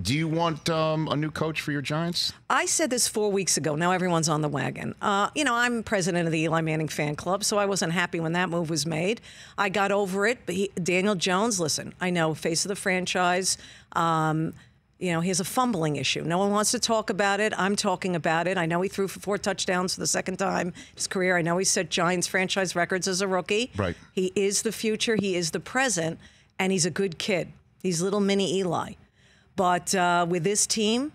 Do you want um, a new coach for your Giants? I said this four weeks ago. Now everyone's on the wagon. Uh, you know, I'm president of the Eli Manning fan club, so I wasn't happy when that move was made. I got over it. But he, Daniel Jones, listen, I know, face of the franchise. Um, you know, he has a fumbling issue. No one wants to talk about it. I'm talking about it. I know he threw for four touchdowns for the second time in his career. I know he set Giants franchise records as a rookie. Right. He is the future. He is the present. And he's a good kid. He's little mini Eli. But uh, with this team,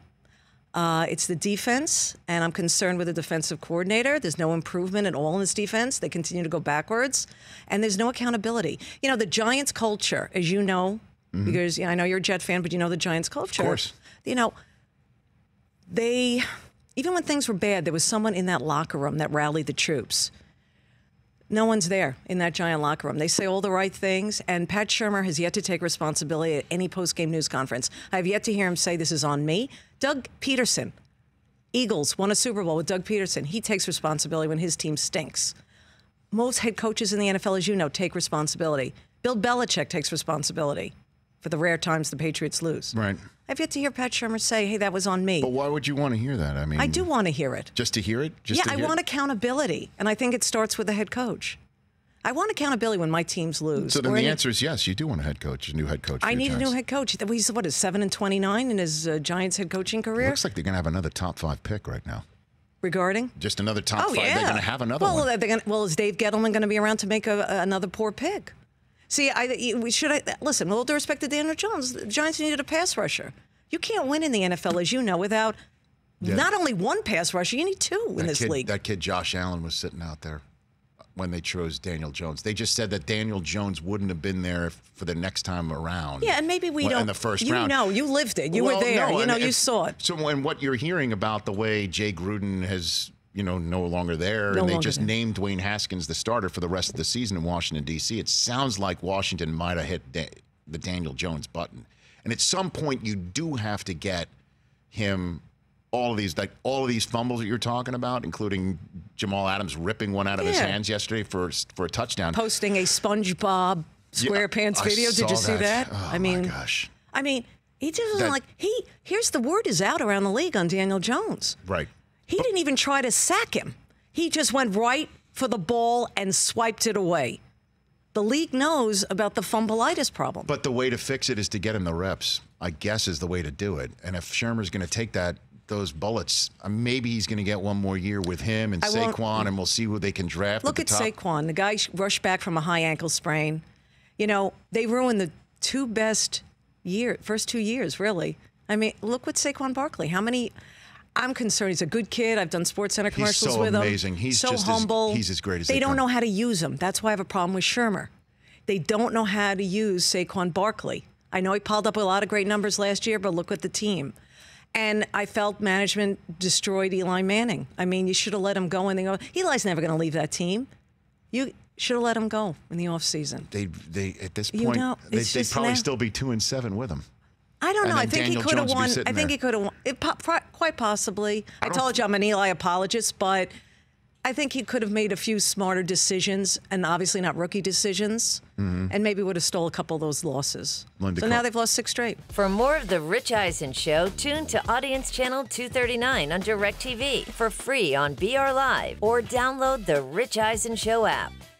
uh, it's the defense, and I'm concerned with the defensive coordinator. There's no improvement at all in this defense. They continue to go backwards, and there's no accountability. You know, the Giants culture, as you know, mm-hmm. because I know you're a Jet fan, but you know the Giants culture. Of course. You know, they, even when things were bad, there was someone in that locker room that rallied the troops no one's there in that giant locker room. They say all the right things, and Pat Shermer has yet to take responsibility at any post-game news conference. I've yet to hear him say this is on me. Doug Peterson, Eagles won a Super Bowl with Doug Peterson. He takes responsibility when his team stinks. Most head coaches in the NFL, as you know, take responsibility. Bill Belichick takes responsibility for the rare times the Patriots lose. Right. I've yet to hear Pat Shermer say, "Hey, that was on me." But why would you want to hear that? I mean, I do want to hear it. Just to hear it. Just yeah, I want it? accountability, and I think it starts with the head coach. I want accountability when my teams lose. So then or the answer is yes. You do want a head coach, a new head coach. I need a new head coach. He's what is seven and twenty nine in his uh, Giants head coaching career. It looks like they're going to have another top five pick right now. Regarding just another top oh, five. Yeah. They're going to have another well, one. Gonna, well, is Dave Gettleman going to be around to make a, another poor pick? See, I we should I listen. With all due respect to Daniel Jones, the Giants needed a pass rusher. You can't win in the NFL, as you know, without yeah. not only one pass rusher. You need two in this kid, league. That kid Josh Allen was sitting out there when they chose Daniel Jones. They just said that Daniel Jones wouldn't have been there for the next time around. Yeah, and maybe we when, don't. In the first you round, you know, you lived it. You well, were there. No, you know, and, you saw it. So and what you're hearing about the way Jay Gruden has you know, no longer there, no and they just there. named Dwayne Haskins the starter for the rest of the season in Washington D.C. It sounds like Washington might have hit da- the Daniel Jones button, and at some point you do have to get him all of these like all of these fumbles that you're talking about, including Jamal Adams ripping one out of yeah. his hands yesterday for for a touchdown, posting a SpongeBob SquarePants yeah, video. Did you see that? Oh, I mean, gosh. I mean, he just was like he. Here's the word is out around the league on Daniel Jones. Right. He didn't even try to sack him. He just went right for the ball and swiped it away. The league knows about the fumbleitis problem. But the way to fix it is to get him the reps, I guess, is the way to do it. And if Shermer's going to take that those bullets. Uh, maybe he's going to get one more year with him and I Saquon, and we'll see who they can draft. Look at, the at Saquon. The guy rushed back from a high ankle sprain. You know, they ruined the two best year, first two years, really. I mean, look what Saquon Barkley. How many I'm concerned. He's a good kid. I've done Sports Center commercials he's so with amazing. him. He's so humble. As, he's as great as they, they don't come. know how to use him. That's why I have a problem with Shermer. They don't know how to use Saquon Barkley. I know he piled up a lot of great numbers last year, but look at the team. And I felt management destroyed Eli Manning. I mean, you should have let him go in the off. Eli's never going to leave that team. You should have let him go in the offseason. They, they at this point, you know, they, would probably now. still be two and seven with him. I don't know. I think, I think he could have won. I think he could have won. It, quite possibly. I, I told you I'm an Eli apologist, but I think he could have made a few smarter decisions, and obviously not rookie decisions, mm -hmm. and maybe would have stole a couple of those losses. Linda so now they've lost six straight. For more of the Rich Eisen show, tune to Audience Channel 239 on DirecTV for free on BR Live, or download the Rich Eisen Show app.